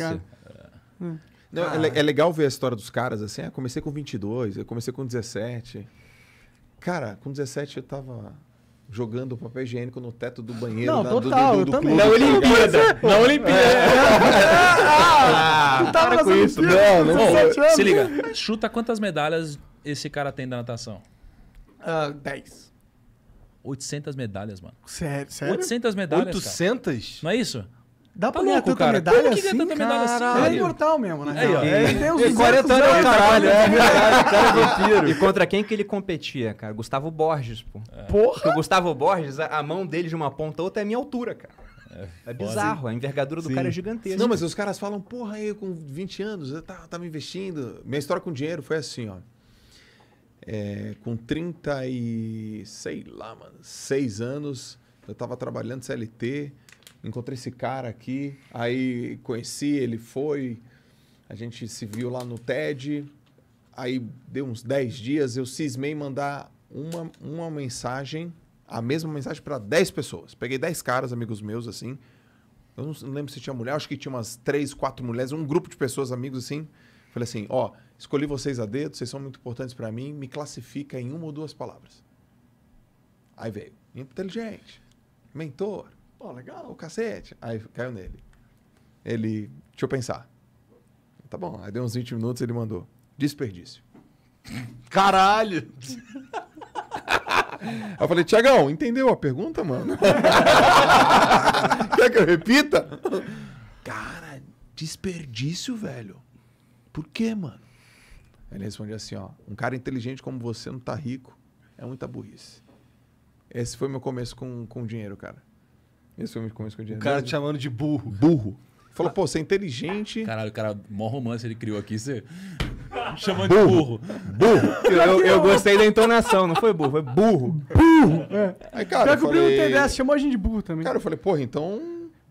É. Não, ah. é, é, legal ver a história dos caras assim. Ah, comecei com 22, eu comecei com 17. Cara, com 17 eu tava jogando papel higiênico no teto do banheiro. Não, da, total, do, do, do, eu também. Na Olimpíada. Na Olimpíada. É. Ah, não tava com isso. Não, não. se liga, chuta quantas medalhas esse cara tem da natação? 10. Ah, 800 medalhas, mano. Sério? sério? 800 medalhas, 800? Cara. Não é isso? Dá pra tá ganhar assim? tanta medalha assim? Caralho. Ele é imortal mesmo, né? Aí, ó. Ele tem 40 anos é o caralho, é cara é E contra quem que ele competia, cara? Gustavo Borges, pô. É. Porra! Porque o Gustavo Borges, a mão dele de uma ponta a outra é a minha altura, cara. É, é bizarro, a envergadura do Sim. cara é gigantesca. Não, mas os caras falam, porra, aí com 20 anos, eu tava, tava investindo. Minha história com dinheiro foi assim, ó. É, com 36, e. sei lá, mano, 6 anos, eu tava trabalhando CLT encontrei esse cara aqui, aí conheci, ele foi, a gente se viu lá no TED, aí deu uns 10 dias, eu cismei mandar uma, uma mensagem, a mesma mensagem para 10 pessoas. Peguei 10 caras, amigos meus, assim, eu não, não lembro se tinha mulher, acho que tinha umas 3, 4 mulheres, um grupo de pessoas, amigos, assim, falei assim, ó, escolhi vocês a dedo, vocês são muito importantes para mim, me classifica em uma ou duas palavras. Aí veio, inteligente, mentor, Pô, legal, cacete. Aí caiu nele. Ele, deixa eu pensar. Tá bom, aí deu uns 20 minutos e ele mandou. Desperdício. Caralho! Aí eu falei, Tiagão, entendeu a pergunta, mano? Quer que eu repita? Cara, desperdício, velho. Por quê, mano? Ele responde assim, ó. Um cara inteligente como você não tá rico. É muita burrice. Esse foi meu começo com, com dinheiro, cara. Esse filme começou com o dinheiro. O cara te chamando de burro. Burro. Falou, pô, você é inteligente. Caralho, o cara, mó romance ele criou aqui, você. Chamando burro. de burro. Burro. Eu, eu gostei da entonação, não foi burro, foi burro. Burro! É. Aí, cara, Pior que o Bruno falei... TVS chamou a gente de burro também. Cara, eu falei, porra, então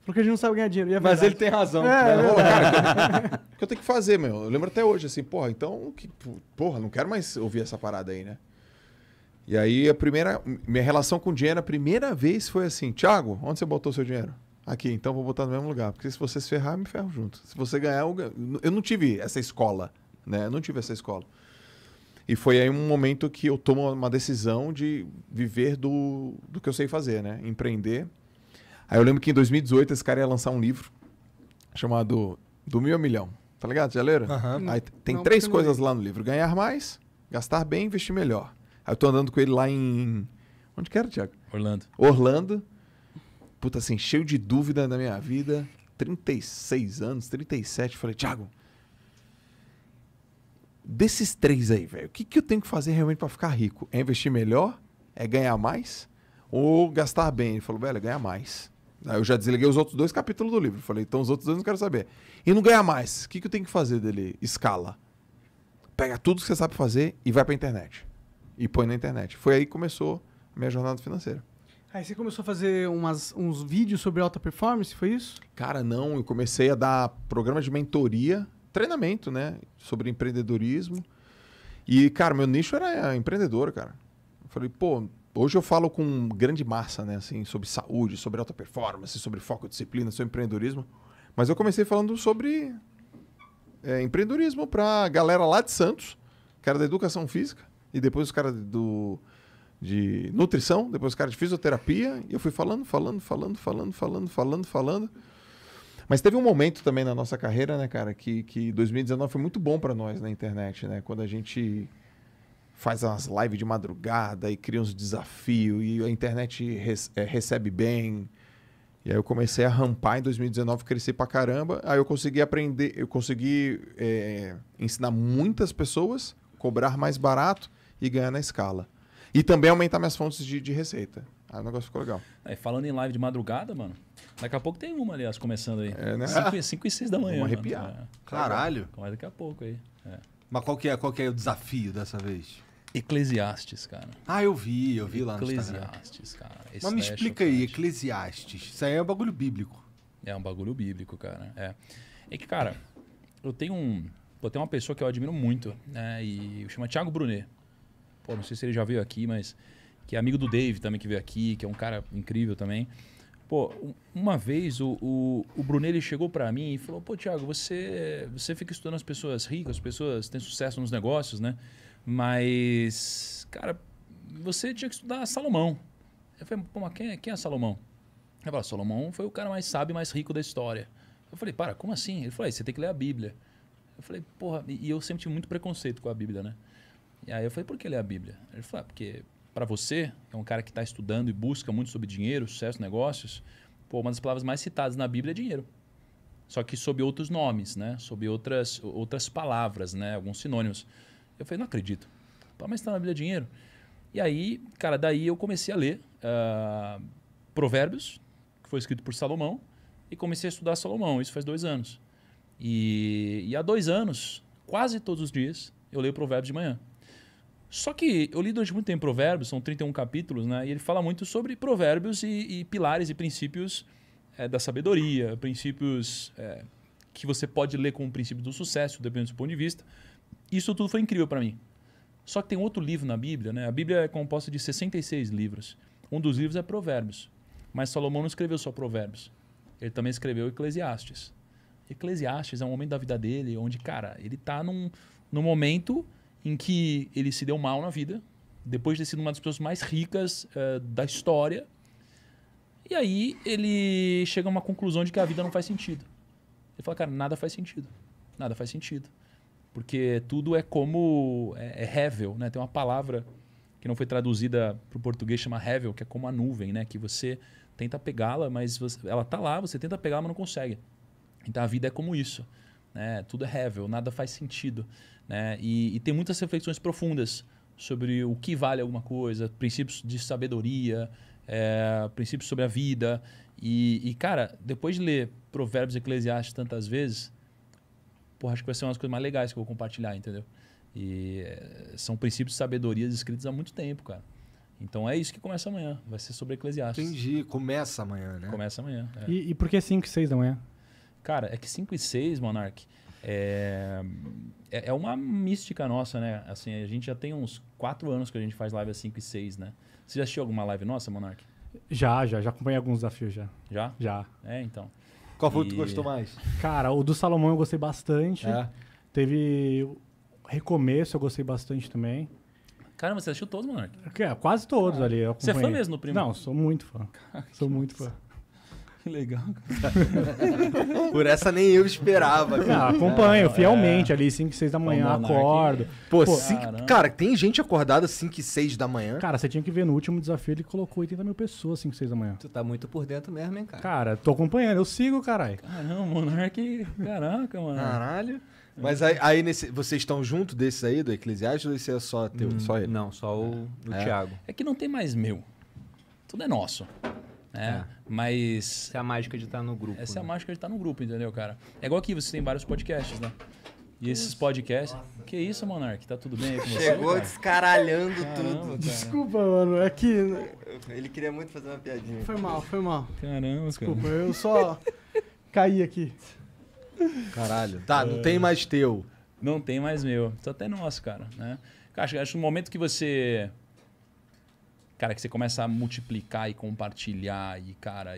porque a gente não sabe ganhar dinheiro. É mas ele tem razão. É, né? é o que eu tenho que fazer, meu? Eu lembro até hoje, assim, porra, então. Que, porra, não quero mais ouvir essa parada aí, né? E aí a primeira. Minha relação com o dinheiro, a primeira vez foi assim, Thiago, onde você botou seu dinheiro? Aqui, então vou botar no mesmo lugar. Porque se você se ferrar, eu me ferro junto. Se você ganhar, eu, ganho. eu não tive essa escola, né? Eu não tive essa escola. E foi aí um momento que eu tomo uma decisão de viver do, do que eu sei fazer, né? Empreender. Aí eu lembro que em 2018 esse cara ia lançar um livro chamado Do Mil a Milhão. Tá ligado? Já Uhum. Aí tem não, três coisas lá no livro: ganhar mais, gastar bem investir melhor. Aí eu tô andando com ele lá em. Onde que era, Tiago? Orlando. Orlando. Puta, assim, cheio de dúvida na minha vida. 36 anos, 37. Falei, Tiago, desses três aí, velho, o que, que eu tenho que fazer realmente para ficar rico? É investir melhor? É ganhar mais? Ou gastar bem? Ele falou, velho, é ganhar mais. Aí eu já desliguei os outros dois capítulos do livro. Falei, então os outros dois não quero saber. E não ganhar mais. O que, que eu tenho que fazer dele? Escala. Pega tudo que você sabe fazer e vai pra internet e põe na internet. Foi aí que começou a minha jornada financeira. Aí você começou a fazer umas, uns vídeos sobre alta performance, foi isso? Cara, não. Eu comecei a dar programas de mentoria, treinamento, né? Sobre empreendedorismo. E, cara, meu nicho era empreendedor, cara. Eu falei, pô, hoje eu falo com grande massa, né? Assim, sobre saúde, sobre alta performance, sobre foco, disciplina, sobre empreendedorismo. Mas eu comecei falando sobre é, empreendedorismo pra galera lá de Santos, que era da educação física e depois os caras do de nutrição, depois os caras de fisioterapia, e eu fui falando, falando, falando, falando, falando, falando, falando. Mas teve um momento também na nossa carreira, né, cara, que, que 2019 foi muito bom para nós na internet, né? Quando a gente faz umas lives de madrugada e cria uns desafios e a internet é, recebe bem. E aí eu comecei a rampar em 2019, cresci pra caramba. Aí eu consegui aprender, eu consegui é, ensinar muitas pessoas, cobrar mais barato e ganhar na escala. E também aumentar minhas fontes de, de receita. Aí ah, o negócio ficou legal. falando em live de madrugada, mano, daqui a pouco tem uma, aliás, começando aí. É, né? 5, e 6 da manhã. Vamos arrepiar. Mano. É. Caralho. Mas daqui a pouco aí. É. Mas qual que, é, qual que é o desafio dessa vez? Eclesiastes, cara. Ah, eu vi, eu vi lá no Eclesiastes, cara. Esse Mas me é explica aí, Eclesiastes. Isso aí é um bagulho bíblico. É um bagulho bíblico, cara. É, é que, cara, eu tenho um. Pô, tem uma pessoa que eu admiro muito, né? E chama Thiago Brunet pô, não sei se ele já veio aqui, mas que é amigo do Dave também que veio aqui, que é um cara incrível também. Pô, uma vez o, o, o Brunelli chegou para mim e falou: Pô, Thiago, você, você fica estudando as pessoas ricas, as pessoas têm sucesso nos negócios, né? Mas, cara, você tinha que estudar Salomão. Eu falei: Pô, mas quem é, quem é Salomão? Ele falou: ah, Salomão foi o cara mais sábio mais rico da história. Eu falei: Para, como assim? Ele falou: ah, Você tem que ler a Bíblia. Eu falei: Porra, e eu sempre tive muito preconceito com a Bíblia, né? E aí eu falei, por que ler a Bíblia? Ele falou, ah, porque para você, que é um cara que está estudando e busca muito sobre dinheiro, sucesso, negócios, pô, uma das palavras mais citadas na Bíblia é dinheiro. Só que sob outros nomes, né? Sob outras, outras palavras, né? Alguns sinônimos. Eu falei, não acredito. Pô, mas está na Bíblia é dinheiro. E aí, cara, daí eu comecei a ler uh, Provérbios, que foi escrito por Salomão, e comecei a estudar Salomão. Isso faz dois anos. E, e há dois anos, quase todos os dias, eu leio Provérbios de manhã. Só que eu li durante muito tempo Provérbios, são 31 capítulos, né? E ele fala muito sobre provérbios e, e pilares e princípios é, da sabedoria, princípios é, que você pode ler como princípio do sucesso, dependendo do seu ponto de vista. Isso tudo foi incrível para mim. Só que tem outro livro na Bíblia, né? A Bíblia é composta de 66 livros. Um dos livros é Provérbios. Mas Salomão não escreveu só Provérbios. Ele também escreveu Eclesiastes. Eclesiastes é um momento da vida dele onde, cara, ele está num, num momento em que ele se deu mal na vida, depois de ter sido uma das pessoas mais ricas uh, da história. E aí ele chega a uma conclusão de que a vida não faz sentido. Ele fala, cara, nada faz sentido. Nada faz sentido. Porque tudo é como. É, é Hevel, né? Tem uma palavra que não foi traduzida para o português, chama Hevel, que é como a nuvem, né? Que você tenta pegá-la, mas você, ela tá lá, você tenta pegá-la, mas não consegue. Então a vida é como isso. Né? Tudo é revel, nada faz sentido. Né? E, e, tem muitas reflexões profundas sobre o que vale alguma coisa, princípios de sabedoria, é, princípios sobre a vida. E, e, cara, depois de ler Provérbios Eclesiastes tantas vezes, porra, acho que vai ser uma das coisas mais legais que eu vou compartilhar, entendeu? E eh, são princípios de sabedoria escritos há muito tempo, cara. Então é isso que começa amanhã. Vai ser sobre Eclesiastes. Entendi. Começa amanhã, né? Começa amanhã. É. E, e por que 5 e 6 da manhã? Cara, é que 5 e 6, Monark, é, é, é uma mística nossa, né? Assim, a gente já tem uns 4 anos que a gente faz live a 5 e 6, né? Você já assistiu alguma live nossa, Monark? Já, já. Já acompanhei alguns desafios já. Já? Já. É, então. Qual foi o e... que tu gostou mais? Cara, o do Salomão eu gostei bastante. É. Teve Recomeço, eu gostei bastante também. Caramba, você assistiu todos, Monark? É, quase todos ah. ali. Você é fã mesmo no primeiro? Não, sou muito fã. sou muito massa. fã legal. Por essa nem eu esperava. Ah, cara. Ah, acompanho é, fielmente é. ali, 5 e 6 da manhã, acordo. Pô, Pô cinco, cara, tem gente acordada 5 e 6 da manhã? Cara, você tinha que ver no último desafio, ele colocou 80 mil pessoas 5 e 6 da manhã. Tu tá muito por dentro mesmo, hein, cara? Cara, tô acompanhando, eu sigo, caralho. Caramba, Monark, caraca, mano. Caralho. Mas aí, aí nesse, vocês estão junto desses aí, do Eclesiastes, ou esse é só teu? Hum, só ele? Não, só o, é. o Thiago. É que não tem mais meu. Tudo é nosso né? É. Mas. Essa é a mágica de estar tá no grupo. Essa né? é a né? mágica de estar tá no grupo, entendeu, cara? É igual aqui, você tem vários podcasts, né? E esses podcasts. Nossa, que isso, Monark? Tá tudo bem aí com você? Chegou descaralhando Caramba, tudo. Cara. Desculpa, mano. É que. Ele queria muito fazer uma piadinha. Foi mal, foi mal. Caramba, Desculpa, cara. eu só caí aqui. Caralho. Tá, é... não tem mais teu. Não tem mais meu. Só até nosso, cara. Né? Cara, acho que no momento que você cara, que você começa a multiplicar e compartilhar e, cara,